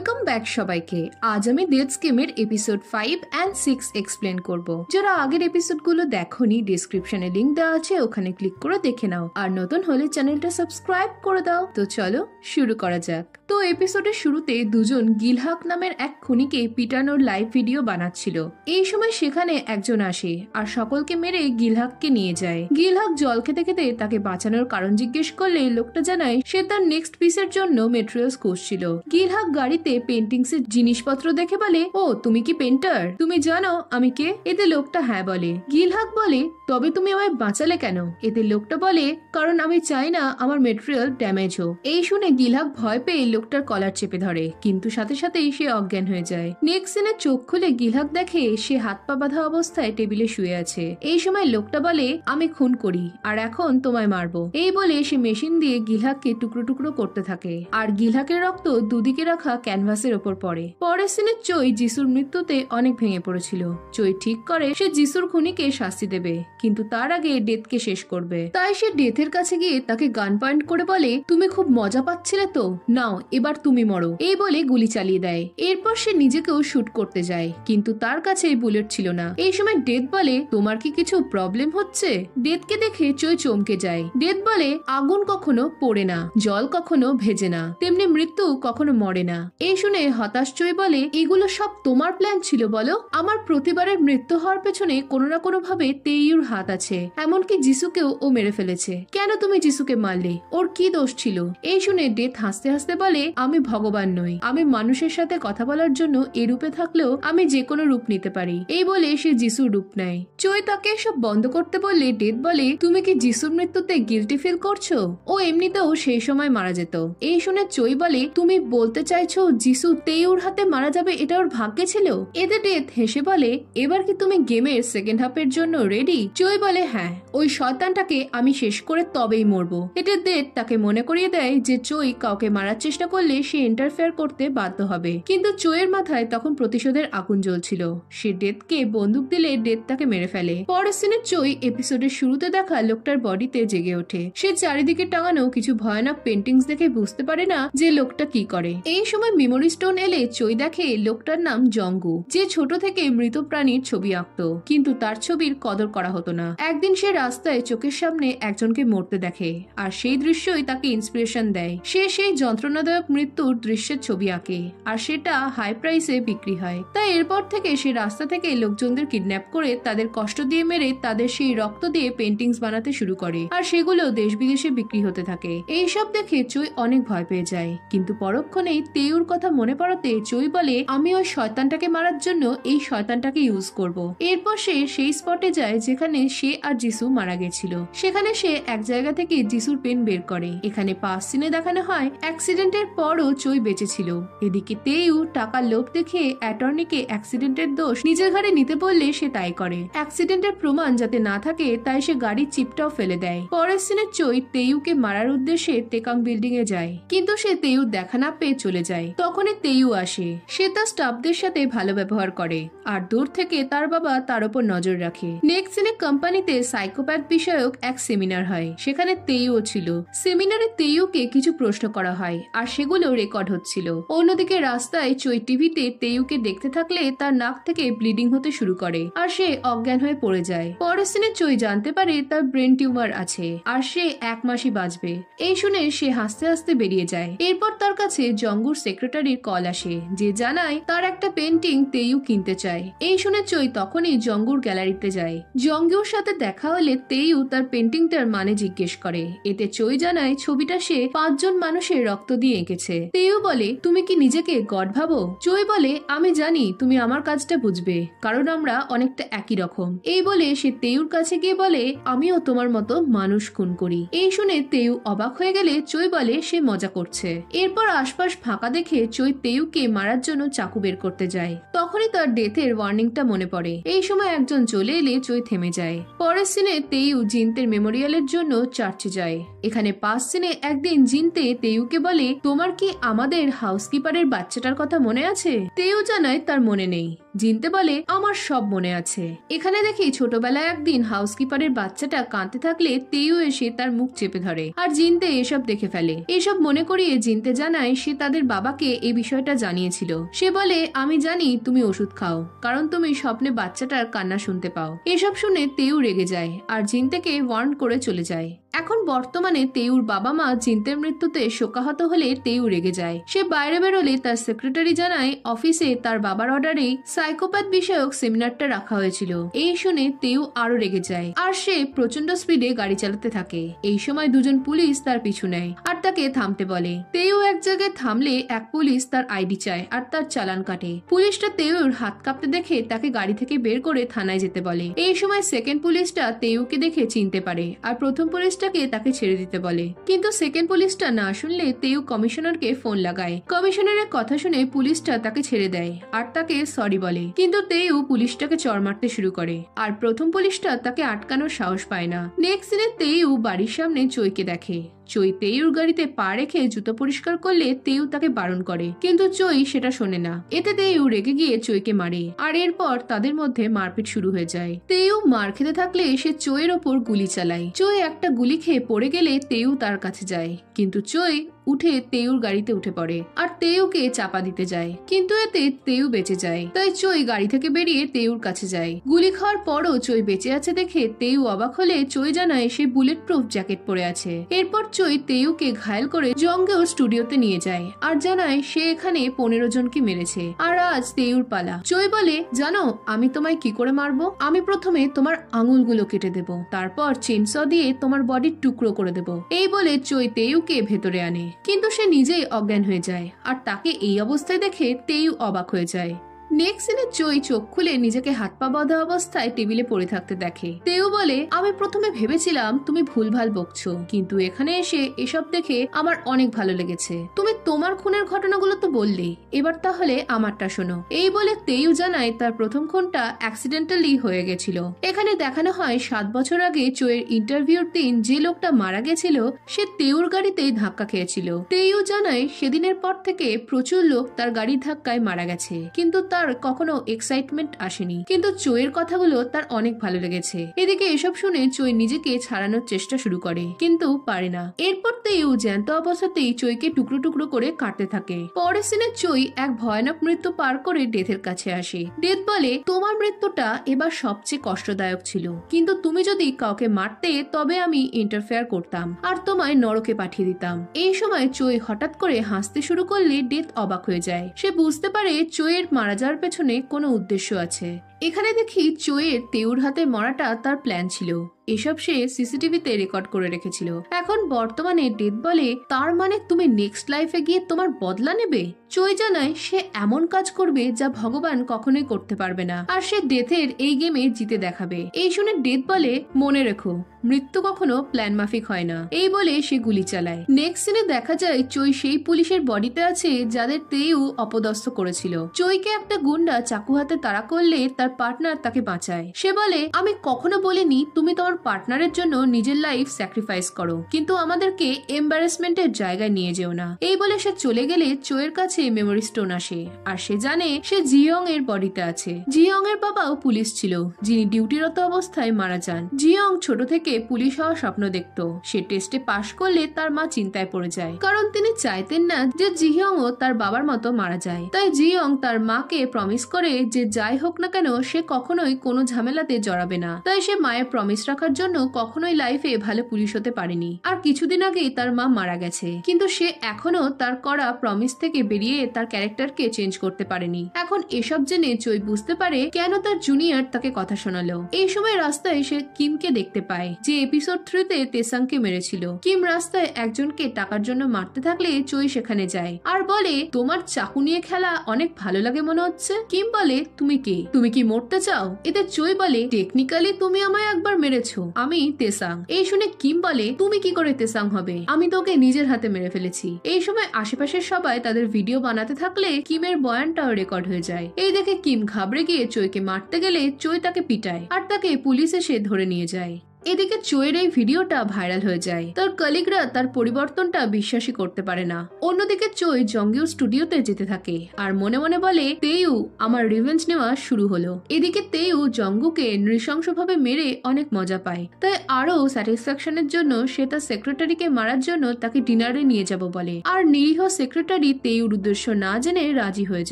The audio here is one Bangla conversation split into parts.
ওয়েলকাম ব্যাক সবাইকে আজ আমি ডেথ স্কিমের episode five and six explain করব যারা আগের এপিসোডগুলো দেখনি ডিসক্রিপশনে লিঙ্ক দেওয়া আছে ওখানে ক্লিক করে দেখে নাও আর নতুন হলে চ্যানেলটা সাবস্ক্রাইব করে দাও তো চলো শুরু করা যাক তো এপিসোডের শুরুতে দুজন গিলহাক নামের এক খুনিকে পিটানোর লাইভ ভিডিও বানাচ্ছিল এই সময় সেখানে একজন আসে আর সকলকে মেরে গিলহাককে নিয়ে যায় গিলহাক জল খেতে খেতে তাকে বাঁচানোর কারণ জিজ্ঞেস করলে লোকটা জানায় সে তার নেক্সট পিসের জন্য মেটেরিয়ালস খুঁজছিল গিলহাক গাড়িতে হাতে পেন্টিংস এর জিনিসপত্র দেখে বলে ও তুমি কি পেন্টার তুমি জানো আমি কে এদের লোকটা হ্যাঁ বলে গিলহাক বলে তবে তুমি আমায় বাঁচালে কেন এদের লোকটা বলে কারণ আমি চাই না আমার মেটেরিয়াল ড্যামেজ হোক এই শুনে গিলহাক ভয় পেয়ে লোকটার কলার চেপে ধরে কিন্তু সাথে সাথেই সে অজ্ঞান হয়ে যায় নেক্সট সিনে চোখ খুলে গিলহাক দেখে সে হাত পা বাঁধা অবস্থায় টেবিলে শুয়ে আছে এই সময় লোকটা বলে আমি খুন করি আর এখন তোমায় মারবো এই বলে সে মেশিন দিয়ে গিলহাককে টুকরো টুকরো করতে থাকে আর গিলহাকের রক্ত দুদিকে রাখা ক্যানভাসের ওপর পড়ে পরের সিনে চই যিশুর মৃত্যুতে অনেক ভেঙে পড়েছিল চই ঠিক করে সে যিশুর খুনিকে শাস্তি দেবে কিন্তু তার আগে ডেথকে শেষ করবে তাই সে ডেথের কাছে গিয়ে তাকে গান পয়েন্ট করে বলে তুমি খুব মজা পাচ্ছিলে তো নাও এবার তুমি মরো এই বলে গুলি চালিয়ে দেয় এরপর সে নিজেকেও শুট করতে যায় কিন্তু তার কাছে বুলেট ছিল না এই সময় ডেথ বলে তোমার কি কিছু প্রবলেম হচ্ছে ডেথকে দেখে চই চমকে যায় ডেথ বলে আগুন কখনো পড়ে না জল কখনো ভেজে না তেমনি মৃত্যু কখনো মরে না এ এই শুনে হতাশ চই বলে এগুলো সব তোমার প্ল্যান ছিল বলো আমার প্রতিবারের মৃত্যু হওয়ার পেছনে কোনো না কোনো ভাবে তেইয়ুর হাত আছে এমনকি যিশুকেও ও মেরে ফেলেছে কেন তুমি যিশুকে মারলে ওর কি দোষ ছিল এই শুনে ডেথ হাসতে হাসতে বলে আমি ভগবান নই আমি মানুষের সাথে কথা বলার জন্য এ রূপে থাকলেও আমি যে কোনো রূপ নিতে পারি এই বলে সে যিশুর রূপ নেয় চই তাকে সব বন্ধ করতে বললে ডেথ বলে তুমি কি যিশুর মৃত্যুতে গিলটি ফিল করছো ও এমনিতেও সেই সময় মারা যেত এই শুনে চই বলে তুমি বলতে চাইছো যিশু তেউর হাতে মারা যাবে এটা ওর ভাগ্যে ছিল এতে ডেথ হেসে বলে এবার কি তুমি গেমের সেকেন্ড হাফের জন্য রেডি চই বলে হ্যাঁ ওই শয়তানটাকে আমি শেষ করে তবেই মরবো এটা ডেথ তাকে মনে করিয়ে দেয় যে চই কাউকে মারার চেষ্টা করলে সে ইন্টারফেয়ার করতে বাধ্য হবে কিন্তু চোয়ের মাথায় তখন প্রতিশোধের আগুন জ্বলছিল সে ডেথকে বন্দুক দিলে ডেথ তাকে মেরে ফেলে পরের সিনে চই এপিসোডের শুরুতে দেখা লোকটার বডিতে জেগে ওঠে সে চারিদিকে টাঙানো কিছু ভয়ানক পেন্টিংস দেখে বুঝতে পারে না যে লোকটা কি করে এই সময় মেমোরি স্টোন এলে চৈ দেখে লোকটার নাম জঙ্গু যে ছোট থেকে মৃত প্রাণীর ছবি আঁকত কিন্তু তার ছবির কদর করা হতো না একদিন সে রাস্তায় চোখের সামনে একজনকে মরতে দেখে আর সেই দৃশ্যই তাকে ইন্সপিরেশন দেয় সে সেই যন্ত্রণাদায়ক মৃত্যুর দৃশ্যের ছবি আঁকে আর সেটা হাই প্রাইসে বিক্রি হয় তাই এরপর থেকে সে রাস্তা থেকে লোকজনদের কিডন্যাপ করে তাদের কষ্ট দিয়ে মেরে তাদের সেই রক্ত দিয়ে পেন্টিংস বানাতে শুরু করে আর সেগুলো দেশ বিদেশে বিক্রি হতে থাকে এইসব দেখে চই অনেক ভয় পেয়ে যায় কিন্তু পরক্ষণেই তেউর কথা কথা মনে পড়াতে জয়ী বলে আমি ওই শয়তানটাকে মারার জন্য এই শয়তানটাকে ইউজ করব। এরপর সে সেই স্পটে যায় যেখানে সে আর যিসু মারা গেছিল সেখানে সে এক জায়গা থেকে যিসুর পেন বের করে এখানে পাঁচ সিনে দেখানো হয় অ্যাক্সিডেন্টের পরও চই বেঁচেছিল এদিকে তেইউ টাকার লোভ দেখে অ্যাটর্নিকে অ্যাক্সিডেন্টের দোষ নিজের ঘরে নিতে বললে সে তাই করে অ্যাক্সিডেন্টের প্রমাণ যাতে না থাকে তাই সে গাড়ির চিপটাও ফেলে দেয় পরের সিনে চৈ তেইউকে মারার উদ্দেশ্যে তেকাং বিল্ডিং এ যায় কিন্তু সে তেইউ দেখা না পেয়ে চলে যায় তখনই তেইও আসে সে তার স্টাফদের সাথে ভালো ব্যবহার করে আর দূর থেকে তার বাবা তার উপর নজর রাখে নেক্সট দিনে কোম্পানিতে সাইকোপ্যাথ বিষয়ক এক সেমিনার হয় সেখানে তেইও ছিল সেমিনারে তেইউকে কিছু প্রশ্ন করা হয় আর সেগুলো রেকর্ড হচ্ছিল অন্যদিকে রাস্তায় চৈ টিভিতে তেইউকে দেখতে থাকলে তার নাক থেকে ব্লিডিং হতে শুরু করে আর সে অজ্ঞান হয়ে পড়ে যায় পরের দিনে চৈ জানতে পারে তার ব্রেন টিউমার আছে আর সে এক মাসই বাঁচবে এই শুনে সে হাসতে হাসতে বেরিয়ে যায় এরপর তার কাছে জঙ্গুর সেক্রেটারি সেক্রেটারির কল আসে যে জানায় তার একটা পেন্টিং তেইউ কিনতে চায় এই শুনে চৈ তখনই জঙ্গুর গ্যালারিতে যায় জঙ্গুর সাথে দেখা হলে তেইউ তার পেন্টিংটার মানে জিজ্ঞেস করে এতে চৈ জানায় ছবিটা সে পাঁচজন মানুষের রক্ত দিয়ে এঁকেছে তেইউ বলে তুমি কি নিজেকে গড ভাবো চৈ বলে আমি জানি তুমি আমার কাজটা বুঝবে কারণ আমরা অনেকটা একই রকম এই বলে সে তেউর কাছে গিয়ে বলে আমিও তোমার মতো মানুষ খুন করি এই শুনে তেউ অবাক হয়ে গেলে চৈ বলে সে মজা করছে এরপর আশপাশ ফাঁকা দেখে থেকে চৈ মারার জন্য চাকু বের করতে যায় তখনই তার ডেথের ওয়ার্নিংটা মনে পড়ে এই সময় একজন চলে এলে চৈ থেমে যায় পরের সিনে তেইউ জিন্তের মেমোরিয়ালের জন্য চার্চে যায় এখানে পাঁচ সিনে একদিন জিনতে তেইউকে বলে তোমার কি আমাদের হাউসকিপারের বাচ্চাটার কথা মনে আছে তেইউ জানায় তার মনে নেই জিনতে বলে আমার সব মনে আছে এখানে দেখি ছোটবেলায় একদিন হাউসকিপারের বাচ্চাটা কাঁদতে থাকলে তেইও এসে তার মুখ চেপে ধরে আর জিনতে এসব দেখে ফেলে এসব মনে করিয়ে জিনতে জানায় সে তাদের বাবাকে এই বিষয়টা জানিয়েছিল সে বলে আমি জানি তুমি ওষুধ খাও কারণ তুমি স্বপ্নে বাচ্চাটার কান্না শুনতে পাও এসব শুনে তেও রেগে যায় আর জিনতেকে ওয়ার্ন করে চলে যায় এখন বর্তমানে তেউর বাবা মা জিন্তের মৃত্যুতে শোকাহত হলে তেউ রেগে যায় সে বাইরে বেরোলে তার সেক্রেটারি জানায় অফিসে তার বাবার অর্ডারে সাইকোপ্যাথ বিষয়ক সেমিনারটা রাখা হয়েছিল এই শুনে তেউ আরো রেগে যায় আর সে প্রচন্ড স্পিডে গাড়ি চালাতে থাকে এই সময় দুজন পুলিশ তার পিছু নেয় আর তাকে থামতে বলে তেউ এক জায়গায় থামলে এক পুলিশ তার আইডি চায় আর তার চালান কাটে পুলিশটা তেউর হাত কাঁপতে দেখে তাকে গাড়ি থেকে বের করে থানায় যেতে বলে এই সময় সেকেন্ড পুলিশটা তেউকে দেখে চিনতে পারে আর প্রথম পুলিশ পুলিশটাকে তাকে ছেড়ে দিতে বলে কিন্তু সেকেন্ড পুলিশটা না শুনলে তেউ কমিশনারকে ফোন লাগায় কমিশনারের কথা শুনে পুলিশটা তাকে ছেড়ে দেয় আর তাকে সরি বলে কিন্তু তেউ পুলিশটাকে চর মারতে শুরু করে আর প্রথম পুলিশটা তাকে আটকানোর সাহস পায় না নেক্সট দিনে তেউ বাড়ির সামনে চৈকে দেখে চৈ পেয়ুর গাড়িতে পা রেখে জুতো পরিষ্কার করলে তেউ তাকে বারণ করে কিন্তু চই সেটা শোনে না এতে তেউ রেগে গিয়ে চইকে মারে আর এরপর তাদের মধ্যে মারপিট শুরু হয়ে যায় তেউ মার খেতে থাকলে সে চইয়ের ওপর গুলি চালায় চই একটা গুলি খেয়ে পড়ে গেলে তেউ তার কাছে যায় কিন্তু চই উঠে তেউর গাড়িতে উঠে পড়ে আর তেউকে চাপা দিতে যায় কিন্তু এতে তেউ বেঁচে যায় তাই চই গাড়ি থেকে বেরিয়ে তেউর কাছে যায় গুলি খাওয়ার পরও চই বেঁচে আছে দেখে তেউ অবাক হলে চই জানায় সে বুলেট প্রুফ জ্যাকেট পরে আছে এরপর চই তেউকে ঘায়ল করে জঙ্গেও স্টুডিওতে নিয়ে যায় আর জানায় সে এখানে পনেরো জনকে মেরেছে আর আজ তেউর পালা চই বলে জানো আমি তোমায় কি করে মারবো আমি প্রথমে তোমার আঙুলগুলো কেটে দেব তারপর চেনস দিয়ে তোমার বডির টুকরো করে দেব এই বলে চই তেউকে ভেতরে আনে কিন্তু সে নিজেই অজ্ঞান হয়ে যায় আর তাকে এই অবস্থায় দেখে তেইও অবাক হয়ে যায় নেক্সট সিনে জয়ী চোখ খুলে নিজেকে হাত পা বাঁধা অবস্থায় টেবিলে পড়ে থাকতে দেখে তেও বলে আমি প্রথমে ভেবেছিলাম তুমি ভুলভাল বকছো কিন্তু এখানে এসে এসব দেখে আমার অনেক ভালো লেগেছে তুমি তোমার খুনের ঘটনাগুলো তো বললেই এবার তাহলে আমারটা শোনো এই বলে তেউ জানায় তার প্রথম খুনটা অ্যাক্সিডেন্টালি হয়ে গেছিল এখানে দেখানো হয় সাত বছর আগে চোয়ের ইন্টারভিউর দিন যে লোকটা মারা গেছিল সে তেউর গাড়িতেই ধাক্কা খেয়েছিল তেইও জানায় সেদিনের পর থেকে প্রচুর লোক তার গাড়ির ধাক্কায় মারা গেছে কিন্তু তার তার কখনো এক্সাইটমেন্ট আসেনি কিন্তু চোয়ের কথাগুলো তার অনেক ভালো লেগেছে এদিকে এসব শুনে চোয় নিজেকে ছাড়ানোর চেষ্টা শুরু করে কিন্তু পারে না এরপর তো ইউ জ্যান্ত অবস্থাতেই চৈকে টুকরো টুকরো করে কাটতে থাকে পরের সিনে চৈ এক ভয়ানক মৃত্যু পার করে ডেথের কাছে আসে ডেথ বলে তোমার মৃত্যুটা এবার সবচেয়ে কষ্টদায়ক ছিল কিন্তু তুমি যদি কাউকে মারতে তবে আমি ইন্টারফেয়ার করতাম আর তোমায় নরকে পাঠিয়ে দিতাম এই সময় চৈ হঠাৎ করে হাসতে শুরু করলে ডেথ অবাক হয়ে যায় সে বুঝতে পারে চৈয়ের মারা যাওয়ার মরার পেছনে কোনো উদ্দেশ্য আছে এখানে দেখি চোয়ের তেউর হাতে মরাটা তার প্ল্যান ছিল এসব সে সিসিটিভিতে রেকর্ড করে রেখেছিল এখন বর্তমানে ডেথ বলে তার মানে তুমি নেক্সট লাইফে গিয়ে তোমার বদলা নেবে চই জানায় সে এমন কাজ করবে যা ভগবান কখনোই করতে পারবে না আর সে ডেথের এই গেমে জিতে দেখাবে এই শুনে ডেথ বলে মনে রেখো মৃত্যু কখনো প্ল্যান মাফিক হয় না এই বলে সে গুলি চালায় নেক্সট সিনে দেখা যায় চই সেই পুলিশের বডিতে আছে যাদের তেইউ অপদস্থ করেছিল চইকে একটা গুন্ডা চাকু হাতে তাড়া করলে তার পার্টনার তাকে বাঁচায় সে বলে আমি কখনো বলিনি তুমি তোমার পার্টনারের জন্য নিজের লাইফ স্যাক্রিফাইস করো কিন্তু আমাদেরকে এম্বারেসমেন্টের জায়গায় নিয়ে যেও না এই বলে সে চলে গেলে চোয়ের কাছে মেমোরি স্টোন আসে আর সে জানে সে জিয়ং এর বডিতে আছে জিয়ং এর বাবাও পুলিশ ছিল যিনি ডিউটিরত অবস্থায় মারা যান জিয়ং ছোট থেকে পুলিশ হওয়ার স্বপ্ন দেখত সে টেস্টে পাশ করলে তার মা চিন্তায় পড়ে যায় কারণ তিনি চাইতেন না যে জিহং ও তার বাবার মতো মারা যায় তাই জিয়ং তার মাকে প্রমিস করে যে যাই হোক না কেন সে কখনোই কোনো ঝামেলাতে জড়াবে না তাই সে মায়ের প্রমিস রাখার হওয়ার জন্য কখনোই লাইফে ভালো পুলিশ হতে পারেনি আর কিছুদিন আগেই তার মা মারা গেছে কিন্তু সে এখনো তার করা প্রমিস থেকে বেরিয়ে তার ক্যারেক্টারকে চেঞ্জ করতে পারেনি এখন এসব জেনে জয় বুঝতে পারে কেন তার জুনিয়র তাকে কথা শোনালো এই সময় রাস্তায় সে কিমকে দেখতে পায় যে এপিসোড থ্রিতে তেসাংকে মেরেছিল কিম রাস্তায় একজনকে টাকার জন্য মারতে থাকলে চই সেখানে যায় আর বলে তোমার চাকু নিয়ে খেলা অনেক ভালো লাগে মনে হচ্ছে কিম বলে তুমি কে তুমি কি মরতে চাও এতে চই বলে টেকনিক্যালি তুমি আমায় একবার মেরেছ করেছো আমি তেসাং এই শুনে কিম বলে তুমি কি করে তেসাং হবে আমি তোকে নিজের হাতে মেরে ফেলেছি এই সময় আশেপাশের সবাই তাদের ভিডিও বানাতে থাকলে কিমের বয়ানটাও রেকর্ড হয়ে যায় এই দেখে কিম ঘাবড়ে গিয়ে চৈকে মারতে গেলে চৈ তাকে পিটায় আর তাকে পুলিশ এসে ধরে নিয়ে যায় এদিকে চুয়ের এই ভিডিওটা ভাইরাল হয়ে যায় তার কলিগরা তার পরিবর্তনটা বিশ্বাসই করতে পারে না অন্যদিকে চই জঙ্গিউ স্টুডিওতে যেতে থাকে আর মনে মনে বলে তেইউ আমার রিভেঞ্জ নেওয়া শুরু হলো এদিকে তেইউ জঙ্গুকে নৃশংসভাবে মেরে অনেক মজা পায় তাই আরো স্যাটিসফ্যাকশনের জন্য সে তার সেক্রেটারিকে মারার জন্য তাকে ডিনারে নিয়ে যাব বলে আর নিরীহ সেক্রেটারি তেইউর উদ্দেশ্য না জেনে রাজি হয়ে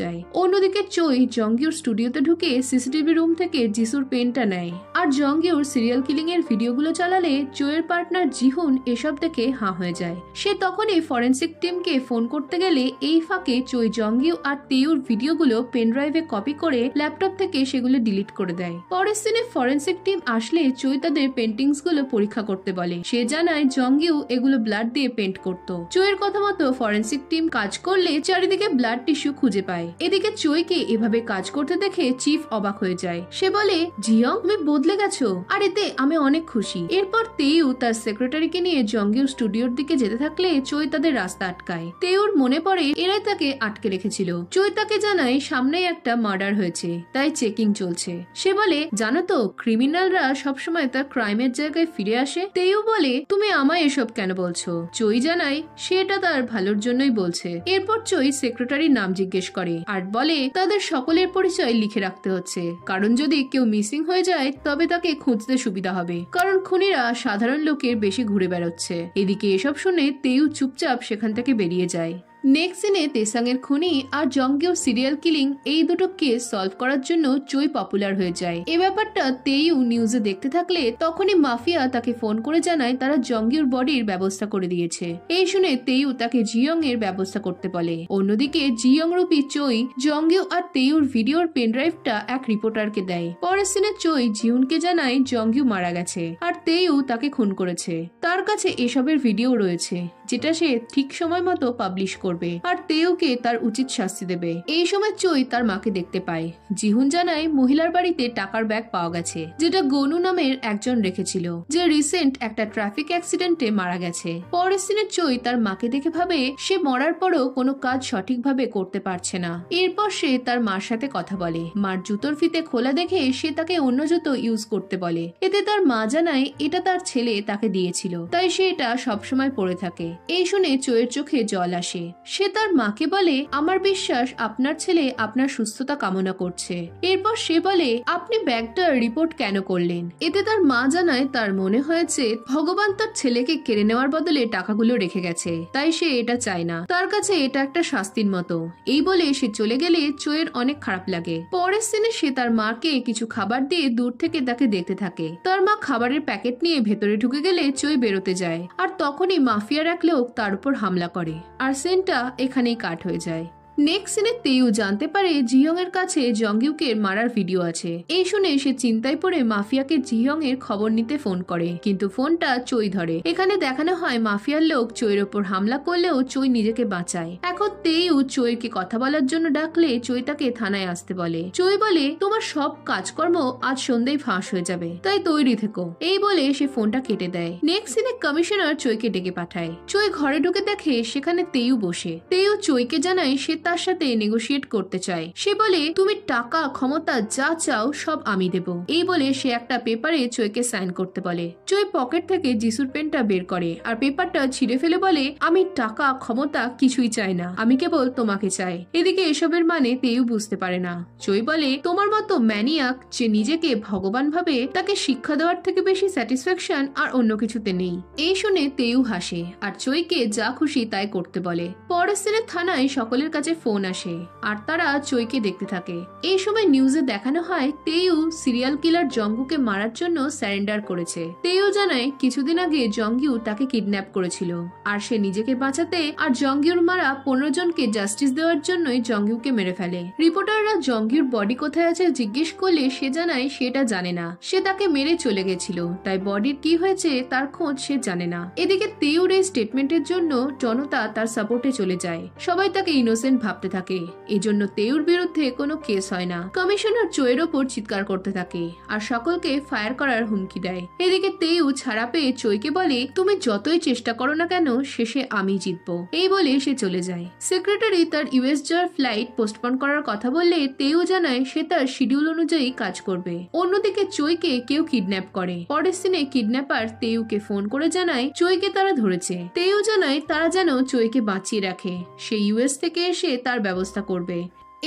যায় অন্যদিকে চই জঙ্গিউর স্টুডিওতে ঢুকে সিসিটিভি রুম থেকে জিসুর পেনটা নেয় আর জঙ্গিউর সিরিয়াল কিলিং এর ভিডিওগুলো চালালে জোয়ের পার্টনার জিহুন এসব দেখে হাঁ হয়ে যায় সে তখনই ফরেন্সিক টিমকে ফোন করতে গেলে এই ফাঁকে চোই জঙ্গিউ আর তেউর ভিডিওগুলো পেনড্রাইভে কপি করে ল্যাপটপ থেকে সেগুলো ডিলিট করে দেয় পরের সিনে ফরেন্সিক টিম আসলে চোই তাদের পেন্টিংস গুলো পরীক্ষা করতে বলে সে জানায় জঙ্গিউ এগুলো ব্লাড দিয়ে পেন্ট করত চোয়ের কথা মতো ফরেন্সিক টিম কাজ করলে চারিদিকে ব্লাড টিস্যু খুঁজে পায় এদিকে চোইকে এভাবে কাজ করতে দেখে চিফ অবাক হয়ে যায় সে বলে জিয়ং তুমি বদলে গেছো আর এতে আমি অনেক খুশি এরপর তেউ তার সেক্রেটারিকে নিয়ে জঙ্গিউ স্টুডিওর দিকে যেতে থাকলে চৈ তাদের রাস্তা আটকায় তেউর মনে পড়ে এরাই তাকে আটকে রেখেছিল চৈ তাকে জানায় সামনেই একটা মার্ডার হয়েছে তাই চেকিং চলছে সে বলে জানো তো ক্রিমিনালরা সবসময় তার ক্রাইমের জায়গায় ফিরে আসে তেউ বলে তুমি আমায় এসব কেন বলছো চৈ জানায় সে এটা তার ভালোর জন্যই বলছে এরপর চৈ সেক্রেটারির নাম জিজ্ঞেস করে আর বলে তাদের সকলের পরিচয় লিখে রাখতে হচ্ছে কারণ যদি কেউ মিসিং হয়ে যায় তবে তাকে খুঁজতে সুবিধা হবে কারণ খুনিরা সাধারণ লোকের বেশি ঘুরে বেড়াচ্ছে এদিকে এসব শুনে তেউ চুপচাপ সেখান থেকে বেরিয়ে যায় নেক্সট সিনে তেসাংয়ের খুনি আর জঙ্গেও সিরিয়াল কিলিং এই দুটো কেস সলভ করার জন্য চই পপুলার হয়ে যায় এ ব্যাপারটা তেইউ নিউজে দেখতে থাকলে তখনই মাফিয়া তাকে ফোন করে জানায় তারা জঙ্গিউর বডির ব্যবস্থা করে দিয়েছে এই শুনে তেইউ তাকে জিয়ং এর ব্যবস্থা করতে বলে অন্যদিকে জিয়ং রূপী চই জঙ্গিউ আর তেইউর ভিডিওর পেনড্রাইভটা এক রিপোর্টারকে দেয় পরের সিনে চই জিউনকে জানায় জঙ্গিউ মারা গেছে আর তেইউ তাকে খুন করেছে তার কাছে এসবের ভিডিও রয়েছে যেটা সে ঠিক সময় মতো পাবলিশ করে করবে আর তেওকে তার উচিত শাস্তি দেবে এই সময় চৈ তার মাকে দেখতে পায় জিহুন জানায় মহিলার বাড়িতে টাকার ব্যাগ পাওয়া গেছে যেটা গনু নামের একজন রেখেছিল যে রিসেন্ট একটা ট্রাফিক অ্যাক্সিডেন্টে মারা গেছে পরের দিনে চৈ তার মাকে দেখে ভাবে সে মরার পরও কোনো কাজ সঠিকভাবে করতে পারছে না এরপর সে তার মার সাথে কথা বলে মার জুতোর ফিতে খোলা দেখে সে তাকে অন্য জুতো ইউজ করতে বলে এতে তার মা জানায় এটা তার ছেলে তাকে দিয়েছিল তাই সে এটা সবসময় পড়ে থাকে এই শুনে চোয়ের চোখে জল আসে সে তার মাকে বলে আমার বিশ্বাস আপনার ছেলে আপনার সুস্থতা কামনা করছে এরপর সে বলে আপনি ব্যাগটার রিপোর্ট কেন করলেন এতে তার মা জানায় তার মনে হয়েছে ভগবান তার ছেলেকে কেড়ে নেওয়ার বদলে টাকাগুলো রেখে গেছে তাই সে এটা চায় না তার কাছে এটা একটা শাস্তির মতো এই বলে সে চলে গেলে চোয়ের অনেক খারাপ লাগে পরের দিনে সে তার মাকে কিছু খাবার দিয়ে দূর থেকে তাকে দেখতে থাকে তার মা খাবারের প্যাকেট নিয়ে ভেতরে ঢুকে গেলে চোয় বেরোতে যায় আর তখনই মাফিয়া রাখলেও তার উপর হামলা করে আর সেন্টা এখানেই কাট হয়ে যায় নেক্সট সিনে তেইউ জানতে পারে জিয়ং এর কাছে জঙ্গিউকে মারার ভিডিও আছে এই শুনে সে চিন্তায় পড়ে মাফিয়াকে জিহং এর খবর নিতে ফোন করে কিন্তু ফোনটা চই ধরে এখানে দেখানো হয় মাফিয়ার লোক চৈর ওপর হামলা করলেও চই নিজেকে বাঁচায় এখন তেইউ চৈরকে কথা বলার জন্য ডাকলে চই তাকে থানায় আসতে বলে চই বলে তোমার সব কাজকর্ম আজ সন্ধ্যায় ফাঁস হয়ে যাবে তাই তৈরি থেকো এই বলে সে ফোনটা কেটে দেয় নেক্সট সিনে কমিশনার চইকে ডেকে পাঠায় চই ঘরে ঢুকে দেখে সেখানে তেইউ বসে তেইউ চৈকে জানায় সে তার সাথে নেগোসিয়েট করতে চায় সে বলে তুমি টাকা ক্ষমতা যা চাও সব আমি দেব এই বলে সে একটা পেপারে চৈকে সাইন করতে বলে চৈ পকেট থেকে যিশুর পেনটা বের করে আর পেপারটা ছিঁড়ে ফেলে বলে আমি টাকা ক্ষমতা কিছুই চাই না আমি কেবল তোমাকে চাই এদিকে এসবের মানে তেউ বুঝতে পারে না চৈ বলে তোমার মতো ম্যানিয়াক যে নিজেকে ভগবান ভাবে তাকে শিক্ষা দেওয়ার থেকে বেশি স্যাটিসফ্যাকশন আর অন্য কিছুতে নেই এই শুনে তেউ হাসে আর চৈকে যা খুশি তাই করতে বলে পরের দিনের থানায় সকলের কাছে ফোন আসে আর তারা চৈকে দেখতে থাকে এই সময় নিউজে দেখানো হয় তেইউ সিরিয়াল কিলার জঙ্গুকে মারার জন্য স্যারেন্ডার করেছে তেইউ জানায় কিছুদিন আগে জঙ্গিউ তাকে কিডন্যাপ করেছিল আর সে নিজেকে বাঁচাতে আর জঙ্গিউর মারা পনেরো জনকে জাস্টিস দেওয়ার জন্যই জঙ্গিউকে মেরে ফেলে রিপোর্টাররা জঙ্গিউর বডি কোথায় আছে জিজ্ঞেস করলে সে জানায় সেটা জানে না সে তাকে মেরে চলে গেছিল তাই বডির কি হয়েছে তার খোঁজ সে জানে না এদিকে তেউর এই স্টেটমেন্টের জন্য জনতা তার সাপোর্টে চলে যায় সবাই তাকে ইনোসেন্ট ভাবতে থাকে এজন্য তেউর বিরুদ্ধে কোনো কেস হয় না কমিশনার চোয়ের ওপর চিৎকার করতে থাকে আর সকলকে ফায়ার করার হুমকি দেয় এদিকে তেউ ছাড়া পেয়ে চৈকে বলে তুমি যতই চেষ্টা করো না কেন শেষে আমি জিতবো এই বলে সে চলে যায় সেক্রেটারি তার ইউএস যাওয়ার ফ্লাইট পোস্টপন করার কথা বললে তেউ জানায় সে তার শিডিউল অনুযায়ী কাজ করবে অন্যদিকে চৈকে কেউ কিডন্যাপ করে পরের সিনে কিডন্যাপার তেউকে ফোন করে জানায় চৈকে তারা ধরেছে তেউ জানায় তারা যেন চৈকে বাঁচিয়ে রাখে সে ইউএস থেকে এসে সে তার ব্যবস্থা করবে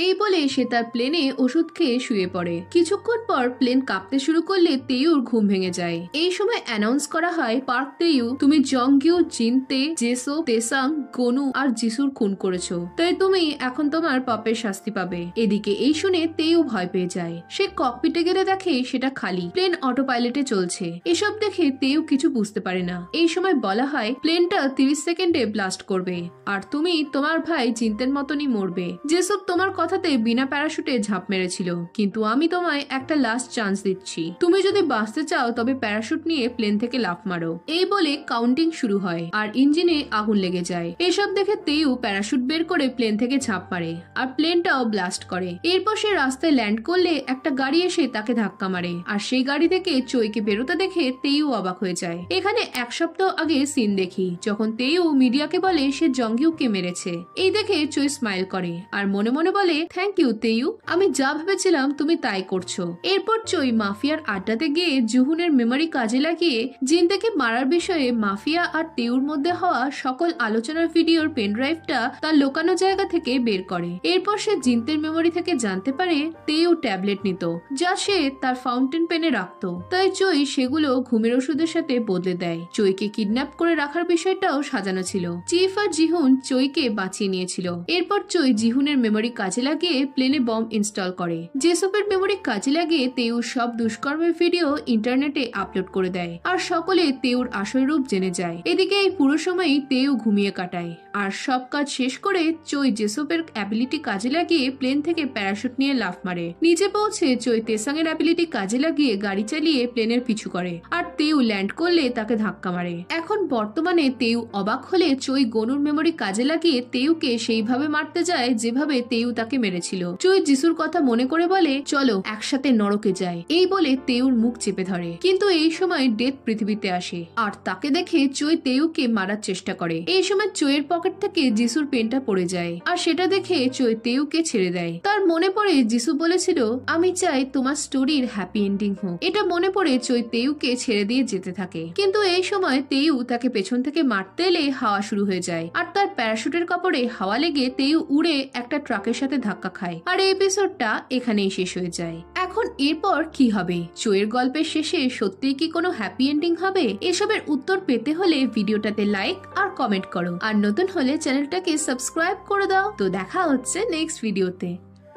এই বলে সে তার প্লেনে ওষুধ খেয়ে শুয়ে পড়ে কিছুক্ষণ পর প্লেন কাঁপতে শুরু করলে তেয়ুর ঘুম ভেঙে যায় এই সময় অ্যানাউন্স করা হয় পার্ক তেয়ু তুমি জঙ্গিও চিনতে জেসো তেসাং গনু আর জিসুর খুন করেছো তাই তুমি এখন তোমার পাপের শাস্তি পাবে এদিকে এই শুনে তেয়ু ভয় পেয়ে যায় সে ককপিটে গেলে দেখে সেটা খালি প্লেন অটো পাইলটে চলছে এসব দেখে তেয়ু কিছু বুঝতে পারে না এই সময় বলা হয় প্লেনটা তিরিশ সেকেন্ডে ব্লাস্ট করবে আর তুমি তোমার ভাই চিন্তের মতনই মরবে যেসব তোমার কথাতে বিনা প্যারাশুটে ঝাঁপ মেরেছিল কিন্তু আমি তোমায় একটা লাস্ট চান্স দিচ্ছি তুমি যদি বাঁচতে চাও তবে প্যারাশুট নিয়ে প্লেন থেকে লাফ মারো এই বলে কাউন্টিং শুরু হয় আর ইঞ্জিনে আগুন লেগে যায় এসব দেখে তেউ প্যারাশুট বের করে প্লেন থেকে ঝাঁপ মারে আর প্লেনটাও ব্লাস্ট করে এরপর সে রাস্তায় ল্যান্ড করলে একটা গাড়ি এসে তাকে ধাক্কা মারে আর সেই গাড়ি থেকে চৈকে বেরোতে দেখে তেইও অবাক হয়ে যায় এখানে এক সপ্তাহ আগে সিন দেখি যখন তেইও মিডিয়াকে বলে সে জঙ্গিউকে মেরেছে এই দেখে চই স্মাইল করে আর মনে মনে বলে বলে থ্যাংক ইউ তেইউ আমি যা ভেবেছিলাম তুমি তাই করছো এরপর চই মাফিয়ার আড্ডাতে গিয়ে জুহুনের মেমোরি কাজে লাগিয়ে জিন্দাকে মারার বিষয়ে মাফিয়া আর তেউর মধ্যে হওয়া সকল আলোচনার ভিডিওর পেনড্রাইভটা তার লোকানো জায়গা থেকে বের করে এরপর সে জিন্তের মেমোরি থেকে জানতে পারে তেইউ ট্যাবলেট নিত যা সে তার ফাউন্টেন পেনে রাখত তাই চই সেগুলো ঘুমের ওষুধের সাথে বদলে দেয় চইকে কিডন্যাপ করে রাখার বিষয়টাও সাজানো ছিল চিফ আর জিহুন চইকে বাঁচিয়ে নিয়েছিল এরপর চই জিহুনের মেমোরি কাজে লাগিয়ে প্লেনে বম ইনস্টল করে জেসপের মেমোরি কাজে লাগিয়ে তেউর সব দুষ্কর্মের ভিডিও ইন্টারনেটে আপলোড করে দেয় আর সকলে তেউর আসল রূপ জেনে যায় এদিকে এই পুরো সময়ই তেউ ঘুমিয়ে কাটায় আর সব কাজ শেষ করে চৈ জেসপের অ্যাবিলিটি কাজে লাগিয়ে প্লেন থেকে প্যারাশুট নিয়ে লাফ মারে নিচে পৌঁছে চৈ তেসাং এর অ্যাবিলিটি কাজে লাগিয়ে গাড়ি চালিয়ে প্লেনের পিছু করে আর তেউ ল্যান্ড করলে তাকে ধাক্কা মারে এখন বর্তমানে তেউ অবাক হলে চৈ গনুর মেমোরি কাজে লাগিয়ে তেউকে সেইভাবে মারতে যায় যেভাবে তেউ তাকে তাকে মেরেছিল চুই যিশুর কথা মনে করে বলে চলো একসাথে নরকে যায় এই বলে তেউর মুখ চেপে ধরে কিন্তু এই সময় ডেথ পৃথিবীতে আসে আর তাকে দেখে চৈ তেউকে মারার চেষ্টা করে এই সময় চৈয়ের পকেট থেকে যিশুর পেনটা পড়ে যায় আর সেটা দেখে চৈ তেউকে ছেড়ে দেয় তার মনে পড়ে যিশু বলেছিল আমি চাই তোমার স্টোরির হ্যাপি এন্ডিং হোক এটা মনে পড়ে চৈ তেউকে ছেড়ে দিয়ে যেতে থাকে কিন্তু এই সময় তেউ তাকে পেছন থেকে মারতে এলে হাওয়া শুরু হয়ে যায় আর তার প্যারাশুটের কাপড়ে হাওয়া লেগে তেউ উড়ে একটা ট্রাকের সাথে ধাক্কা খায় আর এপিসোডটা এখানেই শেষ হয়ে যায় এখন এরপর কি হবে চোয়ের গল্পের শেষে সত্যিই কি কোনো হ্যাপি এন্ডিং হবে এসবের উত্তর পেতে হলে ভিডিওটাতে লাইক আর কমেন্ট করো আর নতুন হলে চ্যানেলটাকে সাবস্ক্রাইব করে দাও তো দেখা হচ্ছে নেক্সট ভিডিওতে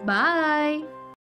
বাই